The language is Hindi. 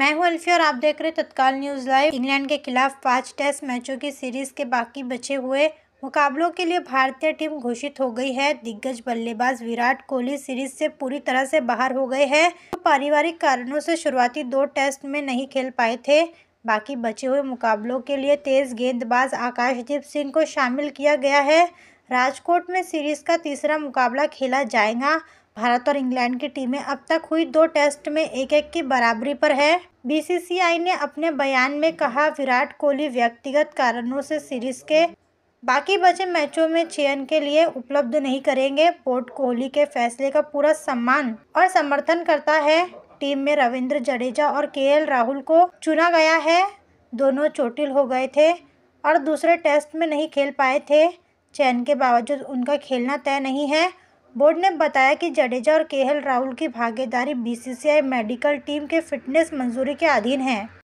मैं हूं अल्फी और आप देख रहे तत्काल न्यूज़ लाइव इंग्लैंड के खिलाफ पांच टेस्ट मैचों की सीरीज़ के बाकी बचे हुए मुकाबलों के लिए भारतीय टीम घोषित हो गई है दिग्गज बल्लेबाज विराट कोहली सीरीज से पूरी तरह से बाहर हो गए हैं तो पारिवारिक कारणों से शुरुआती दो टेस्ट में नहीं खेल पाए थे बाकी बचे हुए मुकाबलों के लिए तेज़ गेंदबाज आकाशदीप सिंह को शामिल किया गया है राजकोट में सीरीज़ का तीसरा मुकाबला खेला जाएगा भारत और इंग्लैंड की टीमें अब तक हुई दो टेस्ट में एक एक की बराबरी पर है बीसीसीआई ने अपने बयान में कहा विराट कोहली व्यक्तिगत कारणों से सीरीज के बाकी बचे मैचों में चयन के लिए उपलब्ध नहीं करेंगे बोर्ड कोहली के फैसले का पूरा सम्मान और समर्थन करता है टीम में रविंद्र जडेजा और के राहुल को चुना गया है दोनों चोटिल हो गए थे और दूसरे टेस्ट में नहीं खेल पाए थे चयन के बावजूद उनका खेलना तय नहीं है बोर्ड ने बताया कि जडेजा और केएल राहुल की भागीदारी बीसीसीआई मेडिकल टीम के फिटनेस मंजूरी के अधीन है